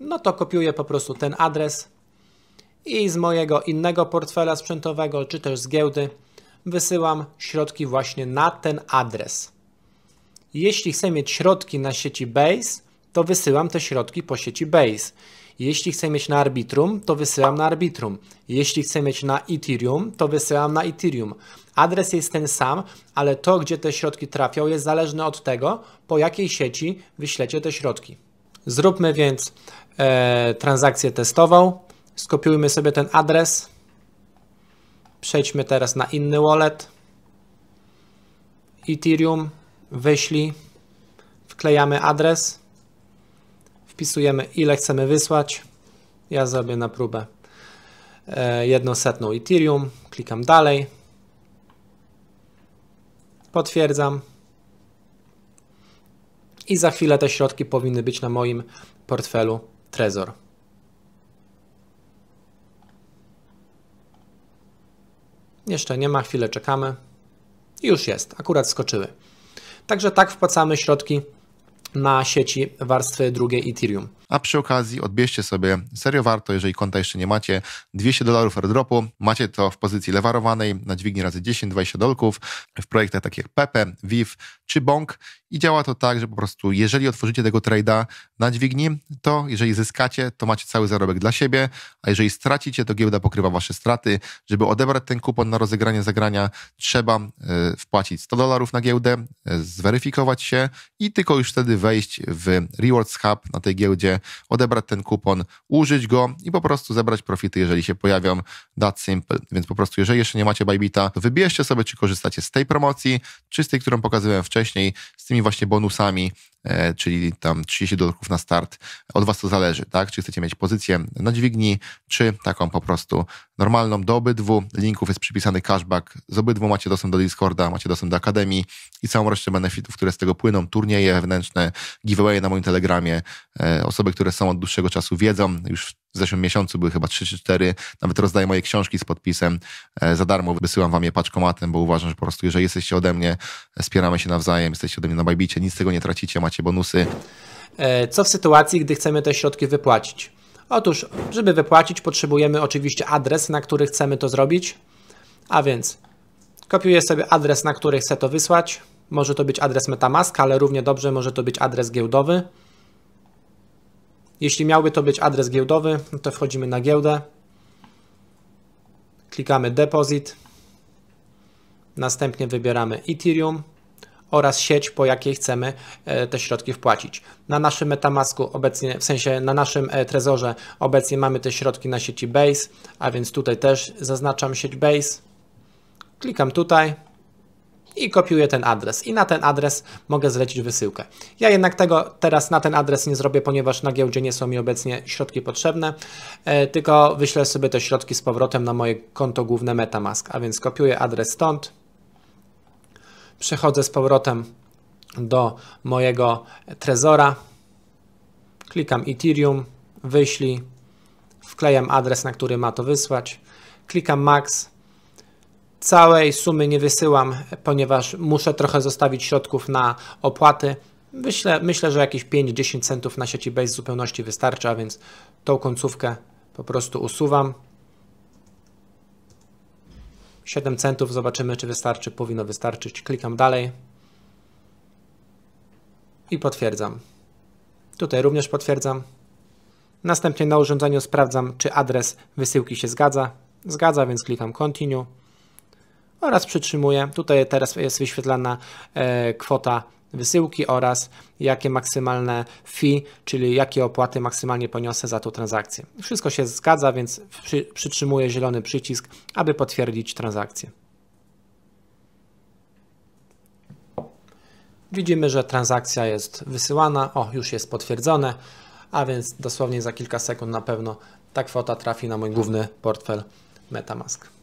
no to kopiuję po prostu ten adres i z mojego innego portfela sprzętowego, czy też z giełdy, wysyłam środki właśnie na ten adres. Jeśli chcę mieć środki na sieci Base, to wysyłam te środki po sieci Base. Jeśli chcę mieć na Arbitrum, to wysyłam na Arbitrum. Jeśli chcę mieć na Ethereum, to wysyłam na Ethereum. Adres jest ten sam, ale to, gdzie te środki trafią, jest zależne od tego, po jakiej sieci wyślecie te środki. Zróbmy więc e, transakcję testową. Skopiujmy sobie ten adres. Przejdźmy teraz na inny wallet. Ethereum, wyślij, wklejamy adres. Wpisujemy ile chcemy wysłać. Ja zrobię na próbę e, jedną setną Ethereum. Klikam dalej. Potwierdzam. I za chwilę te środki powinny być na moim portfelu Trezor. Jeszcze nie ma, chwilę czekamy. Już jest, akurat skoczyły. Także tak wpłacamy środki na sieci warstwy drugiej Ethereum. A przy okazji odbierzcie sobie, serio warto, jeżeli konta jeszcze nie macie, 200 dolarów airdropu, macie to w pozycji lewarowanej na dźwigni razy 10-20 dolków, w projektach takich jak Pepe, VIV czy bąk i działa to tak, że po prostu jeżeli otworzycie tego trade'a na dźwigni, to jeżeli zyskacie, to macie cały zarobek dla siebie, a jeżeli stracicie, to giełda pokrywa wasze straty. Żeby odebrać ten kupon na rozegranie zagrania, trzeba e, wpłacić 100 dolarów na giełdę, e, zweryfikować się i tylko już wtedy wejść w Rewards Hub na tej giełdzie, odebrać ten kupon, użyć go i po prostu zebrać profity, jeżeli się pojawią. That simple. Więc po prostu, jeżeli jeszcze nie macie Bybita, to wybierzcie sobie, czy korzystacie z tej promocji, czy z tej, którą pokazywałem wcześniej, wcześniej, z tymi właśnie bonusami, e, czyli tam 30 dolarów na start. Od Was to zależy, tak? Czy chcecie mieć pozycję na dźwigni, czy taką po prostu normalną. Do obydwu linków jest przypisany cashback. Z obydwu macie dostęp do Discorda, macie dostęp do Akademii i całą resztę benefitów, które z tego płyną. Turnieje wewnętrzne, giveawaye na moim Telegramie. E, osoby, które są od dłuższego czasu wiedzą już w zeszłym miesiącu były chyba 3 czy 4. Nawet rozdaję moje książki z podpisem. E, za darmo wysyłam wam je paczkomatem, bo uważam, że po prostu jeżeli jesteście ode mnie, wspieramy się nawzajem, jesteście ode mnie na bajbicie, nic z tego nie tracicie, macie bonusy. E, co w sytuacji, gdy chcemy te środki wypłacić? Otóż, żeby wypłacić, potrzebujemy oczywiście adres, na który chcemy to zrobić. A więc kopiuję sobie adres, na który chcę to wysłać. Może to być adres Metamask, ale równie dobrze może to być adres giełdowy. Jeśli miałby to być adres giełdowy, to wchodzimy na giełdę, klikamy deposit, następnie wybieramy Ethereum oraz sieć, po jakiej chcemy e, te środki wpłacić. Na naszym Metamasku obecnie, w sensie na naszym e, Trezorze obecnie mamy te środki na sieci Base, a więc tutaj też zaznaczam sieć Base. Klikam tutaj, i kopiuję ten adres. I na ten adres mogę zlecić wysyłkę. Ja jednak tego teraz na ten adres nie zrobię, ponieważ na giełdzie nie są mi obecnie środki potrzebne, e, tylko wyślę sobie te środki z powrotem na moje konto główne Metamask. A więc kopiuję adres stąd, przechodzę z powrotem do mojego Trezora, klikam Ethereum, wyślij, wklejam adres, na który ma to wysłać, klikam Max, Całej sumy nie wysyłam, ponieważ muszę trochę zostawić środków na opłaty. Myślę, myślę że jakieś 5-10 centów na sieci Base w zupełności wystarcza, więc tą końcówkę po prostu usuwam. 7 centów, zobaczymy czy wystarczy, powinno wystarczyć. Klikam dalej i potwierdzam. Tutaj również potwierdzam. Następnie na urządzeniu sprawdzam, czy adres wysyłki się zgadza. Zgadza, więc klikam Continue oraz no, przytrzymuje. Tutaj teraz jest wyświetlana e, kwota wysyłki oraz jakie maksymalne fee, czyli jakie opłaty maksymalnie poniosę za tą transakcję. Wszystko się zgadza, więc przy, przytrzymuję zielony przycisk, aby potwierdzić transakcję. Widzimy, że transakcja jest wysyłana. O, już jest potwierdzone, a więc dosłownie za kilka sekund na pewno ta kwota trafi na mój główny portfel MetaMask.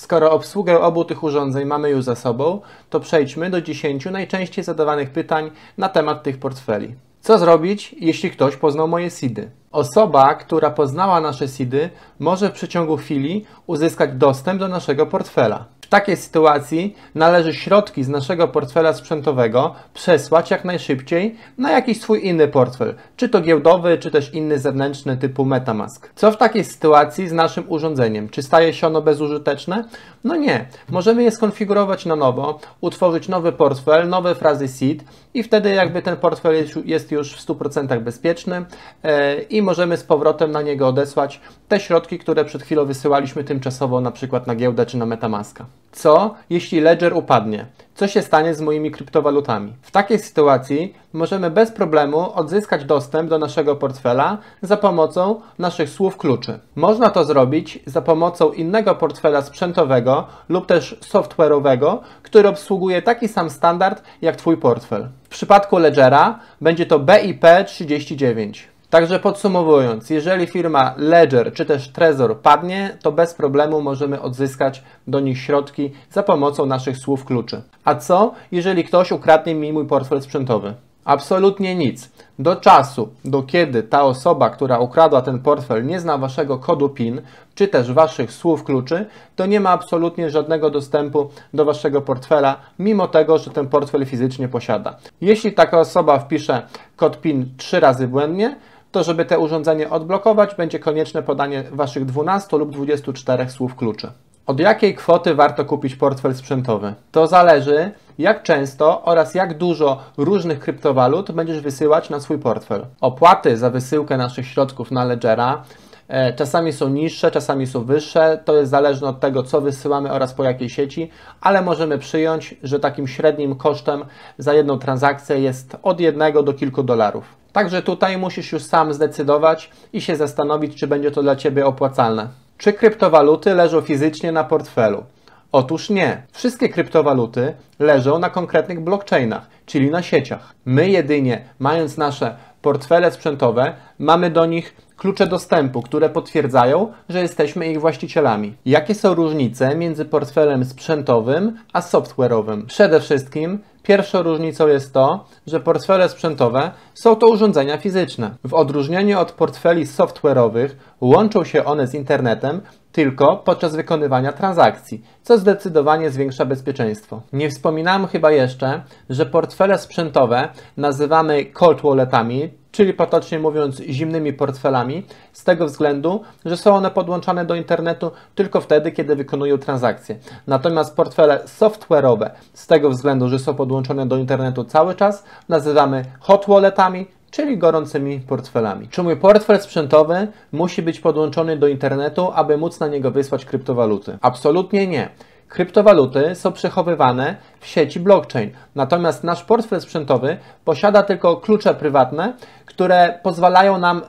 Skoro obsługę obu tych urządzeń mamy już za sobą, to przejdźmy do 10 najczęściej zadawanych pytań na temat tych portfeli. Co zrobić, jeśli ktoś poznał moje SIDy? Osoba, która poznała nasze SIDy, może w przeciągu chwili uzyskać dostęp do naszego portfela takiej sytuacji należy środki z naszego portfela sprzętowego przesłać jak najszybciej na jakiś swój inny portfel, czy to giełdowy, czy też inny zewnętrzny typu MetaMask. Co w takiej sytuacji z naszym urządzeniem? Czy staje się ono bezużyteczne? No nie. Możemy je skonfigurować na nowo, utworzyć nowy portfel, nowe frazy seed i wtedy jakby ten portfel jest już w 100% bezpieczny e, i możemy z powrotem na niego odesłać te środki, które przed chwilą wysyłaliśmy tymczasowo na przykład na giełdę czy na MetaMaska co jeśli Ledger upadnie? Co się stanie z moimi kryptowalutami? W takiej sytuacji możemy bez problemu odzyskać dostęp do naszego portfela za pomocą naszych słów kluczy. Można to zrobić za pomocą innego portfela sprzętowego lub też software'owego, który obsługuje taki sam standard jak Twój portfel. W przypadku Ledgera będzie to BIP39. Także podsumowując, jeżeli firma Ledger czy też Trezor padnie, to bez problemu możemy odzyskać do nich środki za pomocą naszych słów kluczy. A co, jeżeli ktoś ukradnie mi mój portfel sprzętowy? Absolutnie nic. Do czasu, do kiedy ta osoba, która ukradła ten portfel, nie zna waszego kodu PIN, czy też waszych słów kluczy, to nie ma absolutnie żadnego dostępu do waszego portfela, mimo tego, że ten portfel fizycznie posiada. Jeśli taka osoba wpisze kod PIN trzy razy błędnie, to żeby te urządzenie odblokować, będzie konieczne podanie Waszych 12 lub 24 słów kluczy. Od jakiej kwoty warto kupić portfel sprzętowy? To zależy, jak często oraz jak dużo różnych kryptowalut będziesz wysyłać na swój portfel. Opłaty za wysyłkę naszych środków na Ledgera E, czasami są niższe, czasami są wyższe. To jest zależne od tego, co wysyłamy oraz po jakiej sieci, ale możemy przyjąć, że takim średnim kosztem za jedną transakcję jest od jednego do kilku dolarów. Także tutaj musisz już sam zdecydować i się zastanowić, czy będzie to dla Ciebie opłacalne. Czy kryptowaluty leżą fizycznie na portfelu? Otóż nie. Wszystkie kryptowaluty leżą na konkretnych blockchainach, czyli na sieciach. My jedynie, mając nasze portfele sprzętowe, mamy do nich klucze dostępu, które potwierdzają, że jesteśmy ich właścicielami. Jakie są różnice między portfelem sprzętowym a software'owym? Przede wszystkim Pierwszą różnicą jest to, że portfele sprzętowe są to urządzenia fizyczne. W odróżnieniu od portfeli software'owych łączą się one z internetem tylko podczas wykonywania transakcji, co zdecydowanie zwiększa bezpieczeństwo. Nie wspominałem chyba jeszcze, że portfele sprzętowe nazywamy cold walletami, czyli potocznie mówiąc zimnymi portfelami, z tego względu, że są one podłączane do internetu tylko wtedy, kiedy wykonują transakcje. Natomiast portfele software'owe, z tego względu, że są podłączone do internetu cały czas, nazywamy hot walletami, czyli gorącymi portfelami. Czy mój portfel sprzętowy musi być podłączony do internetu, aby móc na niego wysłać kryptowaluty? Absolutnie nie. Kryptowaluty są przechowywane w sieci blockchain, natomiast nasz portfel sprzętowy posiada tylko klucze prywatne, które pozwalają nam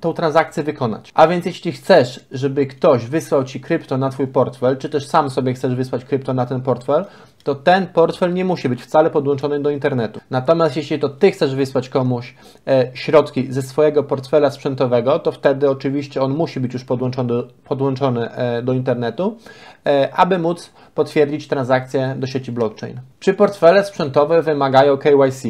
tą transakcję wykonać. A więc jeśli chcesz, żeby ktoś wysłał Ci krypto na Twój portfel, czy też sam sobie chcesz wysłać krypto na ten portfel, to ten portfel nie musi być wcale podłączony do internetu. Natomiast jeśli to Ty chcesz wysłać komuś e, środki ze swojego portfela sprzętowego, to wtedy oczywiście on musi być już podłączony, podłączony e, do internetu, e, aby móc potwierdzić transakcję do sieci blockchain. Czy portfele sprzętowe wymagają KYC?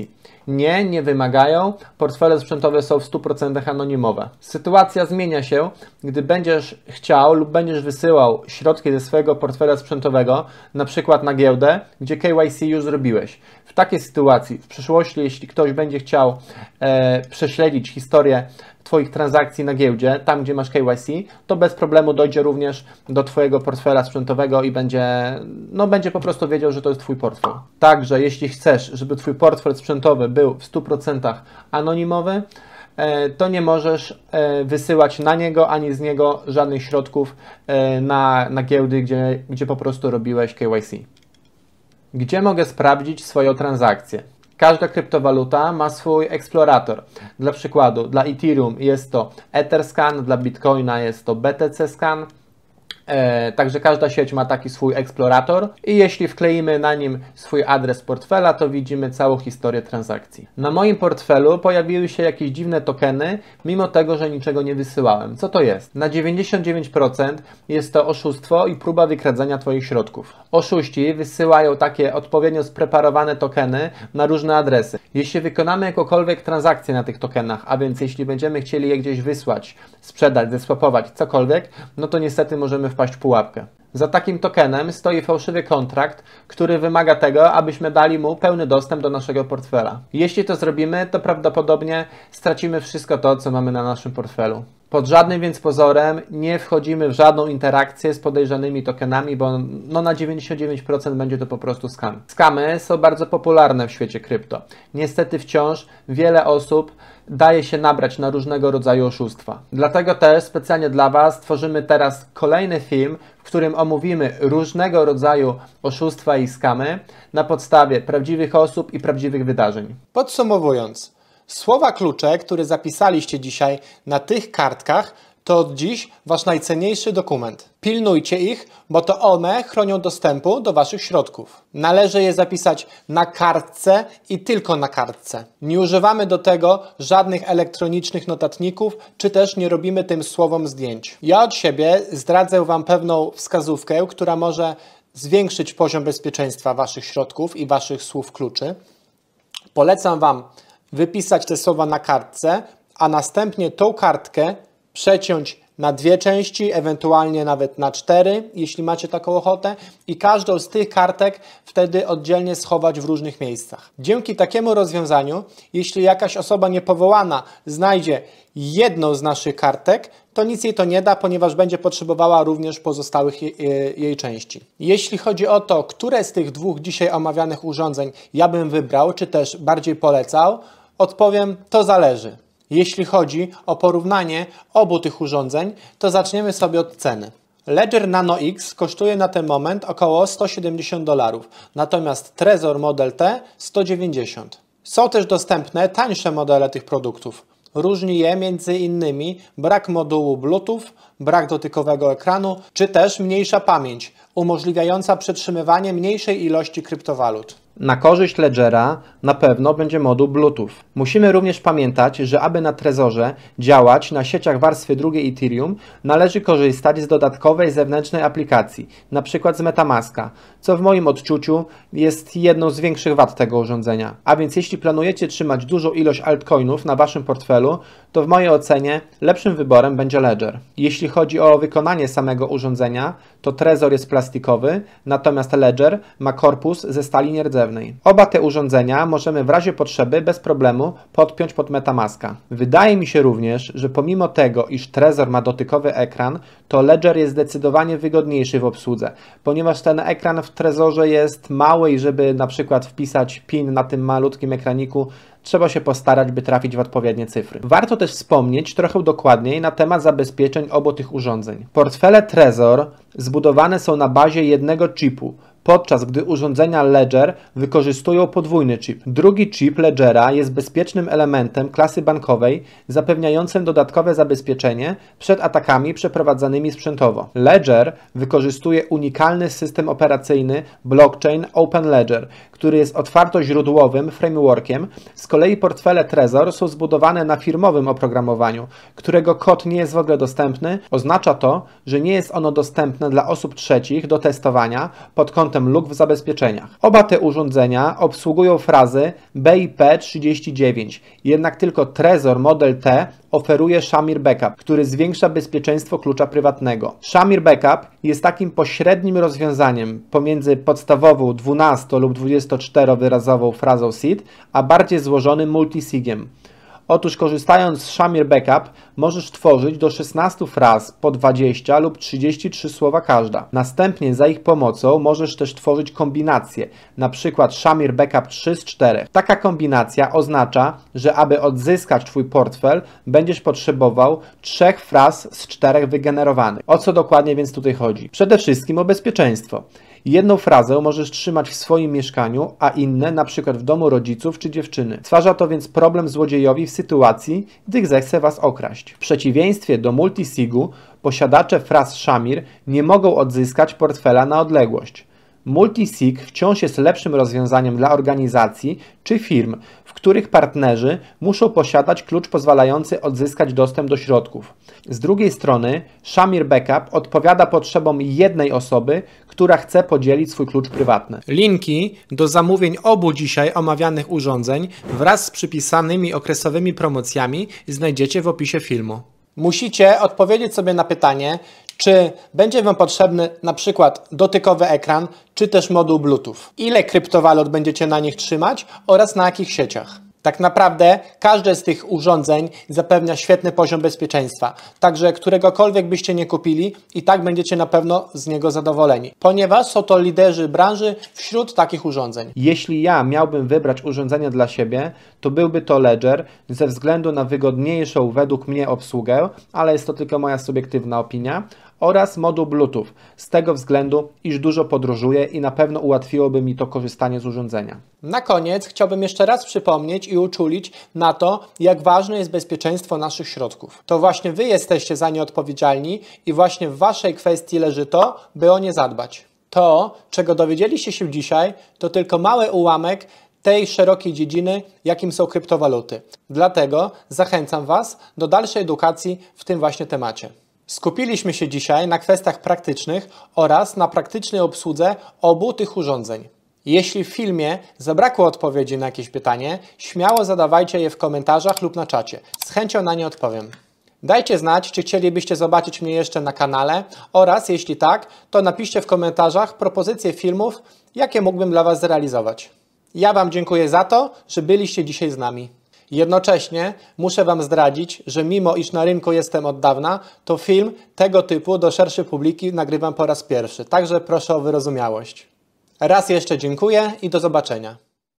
Nie, nie wymagają. Portfele sprzętowe są w 100% anonimowe. Sytuacja zmienia się, gdy będziesz chciał lub będziesz wysyłał środki ze swojego portfela sprzętowego, na przykład na giełdę, gdzie KYC już zrobiłeś w takiej sytuacji w przyszłości, jeśli ktoś będzie chciał e, prześledzić historię Twoich transakcji na giełdzie, tam gdzie masz KYC, to bez problemu dojdzie również do Twojego portfela sprzętowego i będzie, no, będzie po prostu wiedział, że to jest Twój portfel. Także jeśli chcesz, żeby Twój portfel sprzętowy był w 100% anonimowy, e, to nie możesz e, wysyłać na niego ani z niego żadnych środków e, na, na giełdy, gdzie, gdzie po prostu robiłeś KYC. Gdzie mogę sprawdzić swoją transakcję? Każda kryptowaluta ma swój eksplorator. Dla przykładu, dla Ethereum jest to Etherscan, dla Bitcoina jest to BTC Scan, E, także każda sieć ma taki swój eksplorator i jeśli wkleimy na nim swój adres portfela, to widzimy całą historię transakcji. Na moim portfelu pojawiły się jakieś dziwne tokeny, mimo tego, że niczego nie wysyłałem. Co to jest? Na 99% jest to oszustwo i próba wykradzenia Twoich środków. Oszuści wysyłają takie odpowiednio spreparowane tokeny na różne adresy. Jeśli wykonamy jakąkolwiek transakcję na tych tokenach, a więc jeśli będziemy chcieli je gdzieś wysłać, sprzedać, zeswapować, cokolwiek, no to niestety możemy wpaść w pułapkę. Za takim tokenem stoi fałszywy kontrakt, który wymaga tego, abyśmy dali mu pełny dostęp do naszego portfela. Jeśli to zrobimy, to prawdopodobnie stracimy wszystko to, co mamy na naszym portfelu. Pod żadnym więc pozorem nie wchodzimy w żadną interakcję z podejrzanymi tokenami, bo no na 99% będzie to po prostu skam. Skamy są bardzo popularne w świecie krypto. Niestety wciąż wiele osób daje się nabrać na różnego rodzaju oszustwa. Dlatego też specjalnie dla Was tworzymy teraz kolejny film, w którym omówimy różnego rodzaju oszustwa i skamy na podstawie prawdziwych osób i prawdziwych wydarzeń. Podsumowując, słowa klucze, które zapisaliście dzisiaj na tych kartkach, to od dziś Wasz najcenniejszy dokument. Pilnujcie ich, bo to one chronią dostępu do Waszych środków. Należy je zapisać na kartce i tylko na kartce. Nie używamy do tego żadnych elektronicznych notatników, czy też nie robimy tym słowom zdjęć. Ja od siebie zdradzę Wam pewną wskazówkę, która może zwiększyć poziom bezpieczeństwa Waszych środków i Waszych słów kluczy. Polecam Wam wypisać te słowa na kartce, a następnie tą kartkę przeciąć na dwie części, ewentualnie nawet na cztery, jeśli macie taką ochotę, i każdą z tych kartek wtedy oddzielnie schować w różnych miejscach. Dzięki takiemu rozwiązaniu, jeśli jakaś osoba niepowołana znajdzie jedną z naszych kartek, to nic jej to nie da, ponieważ będzie potrzebowała również pozostałych e, jej, części. Jeśli chodzi o to, które z tych dwóch dzisiaj omawianych urządzeń ja bym wybrał, czy też bardziej polecał, odpowiem to zależy. Jeśli chodzi o porównanie obu tych urządzeń, to zaczniemy sobie od ceny. Ledger Nano X kosztuje na ten moment około 170 dolarów, natomiast Trezor Model T 190. Są też dostępne tańsze modele tych produktów. Różni je m.in. brak modułu Bluetooth, brak dotykowego ekranu, czy też mniejsza pamięć, umożliwiająca przetrzymywanie mniejszej ilości kryptowalut. Na korzyść Ledgera na pewno będzie moduł Bluetooth. Musimy również pamiętać, że aby na Trezorze działać na sieciach warstwy drugiej Ethereum, należy korzystać z dodatkowej zewnętrznej aplikacji, np. z Metamaska, co w moim odczuciu jest jedną z większych wad tego urządzenia. A więc jeśli planujecie trzymać dużą ilość altcoinów na Waszym portfelu, to w mojej ocenie lepszym wyborem będzie Ledger. Jeśli chodzi o wykonanie samego urządzenia, to Trezor jest plastikowy, natomiast Ledger ma korpus ze stali nierdzewnej. Oba te urządzenia możemy w razie potrzeby bez problemu podpiąć pod Metamaska. Wydaje mi się również, że pomimo tego, iż Trezor ma dotykowy ekran, to Ledger jest zdecydowanie wygodniejszy w obsłudze, ponieważ ten ekran w Trezorze jest mały i żeby na przykład wpisać PIN na tym malutkim ekraniku trzeba się postarać, by trafić w odpowiednie cyfry. Warto też wspomnieć trochę dokładniej na temat zabezpieczeń obu tych urządzeń. Portfele Trezor zbudowane są na bazie jednego chipu, podczas gdy urządzenia Ledger wykorzystują podwójny chip. Drugi chip Ledgera jest bezpiecznym elementem klasy bankowej, zapewniającym dodatkowe zabezpieczenie przed atakami przeprowadzanymi sprzętowo. Ledger wykorzystuje unikalny system operacyjny blockchain Open Ledger, który jest otwarto-źródłowym frameworkiem, z kolei portfele Trezor są zbudowane na firmowym oprogramowaniu, którego kod nie jest w ogóle dostępny. Oznacza to, że nie jest ono dostępne dla osób trzecich do testowania pod kątem luk w zabezpieczeniach. Oba te urządzenia obsługują frazy BIP39, jednak tylko Trezor Model T oferuje Shamir Backup, który zwiększa bezpieczeństwo klucza prywatnego. Shamir Backup jest takim pośrednim rozwiązaniem pomiędzy podstawową 12 lub 24 wyrazową frazą SID, a bardziej złożonym multisigiem. Otóż korzystając z Shamir Backup możesz tworzyć do 16 fraz po 20 lub 33 słowa każda. Następnie za ich pomocą możesz też tworzyć kombinacje, np. Shamir Backup 3 z 4. Taka kombinacja oznacza, że aby odzyskać Twój portfel będziesz potrzebował trzech fraz z czterech wygenerowanych. O co dokładnie więc tutaj chodzi? Przede wszystkim o bezpieczeństwo. Jedną frazę możesz trzymać w swoim mieszkaniu, a inne na przykład w domu rodziców czy dziewczyny. Stwarza to więc problem złodziejowi w sytuacji, gdy zechce was okraść. W przeciwieństwie do multisigu posiadacze fraz Shamir nie mogą odzyskać portfela na odległość. Multisig wciąż jest lepszym rozwiązaniem dla organizacji czy firm, w których partnerzy muszą posiadać klucz pozwalający odzyskać dostęp do środków. Z drugiej strony, Shamir Backup odpowiada potrzebom jednej osoby, która chce podzielić swój klucz prywatny. Linki do zamówień obu dzisiaj omawianych urządzeń wraz z przypisanymi okresowymi promocjami znajdziecie w opisie filmu. Musicie odpowiedzieć sobie na pytanie, czy będzie Wam potrzebny na przykład dotykowy ekran, czy też moduł Bluetooth, ile kryptowalut będziecie na nich trzymać oraz na jakich sieciach. Tak naprawdę każde z tych urządzeń zapewnia świetny poziom bezpieczeństwa, także któregokolwiek byście nie kupili i tak będziecie na pewno z niego zadowoleni, ponieważ są to liderzy branży wśród takich urządzeń. Jeśli ja miałbym wybrać urządzenie dla siebie, to byłby to Ledger ze względu na wygodniejszą według mnie obsługę, ale jest to tylko moja subiektywna opinia oraz moduł Bluetooth, z tego względu, iż dużo podróżuję i na pewno ułatwiłoby mi to korzystanie z urządzenia. Na koniec chciałbym jeszcze raz przypomnieć i uczulić na to, jak ważne jest bezpieczeństwo naszych środków. To właśnie Wy jesteście za nie odpowiedzialni i właśnie w Waszej kwestii leży to, by o nie zadbać. To, czego dowiedzieliście się dzisiaj, to tylko mały ułamek tej szerokiej dziedziny, jakim są kryptowaluty. Dlatego zachęcam Was do dalszej edukacji w tym właśnie temacie. Skupiliśmy się dzisiaj na kwestiach praktycznych oraz na praktycznej obsłudze obu tych urządzeń. Jeśli w filmie zabrakło odpowiedzi na jakieś pytanie, śmiało zadawajcie je w komentarzach lub na czacie. Z chęcią na nie odpowiem. Dajcie znać, czy chcielibyście zobaczyć mnie jeszcze na kanale oraz jeśli tak, to napiszcie w komentarzach propozycje filmów, jakie mógłbym dla Was zrealizować. Ja Wam dziękuję za to, że byliście dzisiaj z nami. Jednocześnie muszę Wam zdradzić, że mimo iż na rynku jestem od dawna, to film tego typu do szerszej publiki nagrywam po raz pierwszy, także proszę o wyrozumiałość. Raz jeszcze dziękuję i do zobaczenia.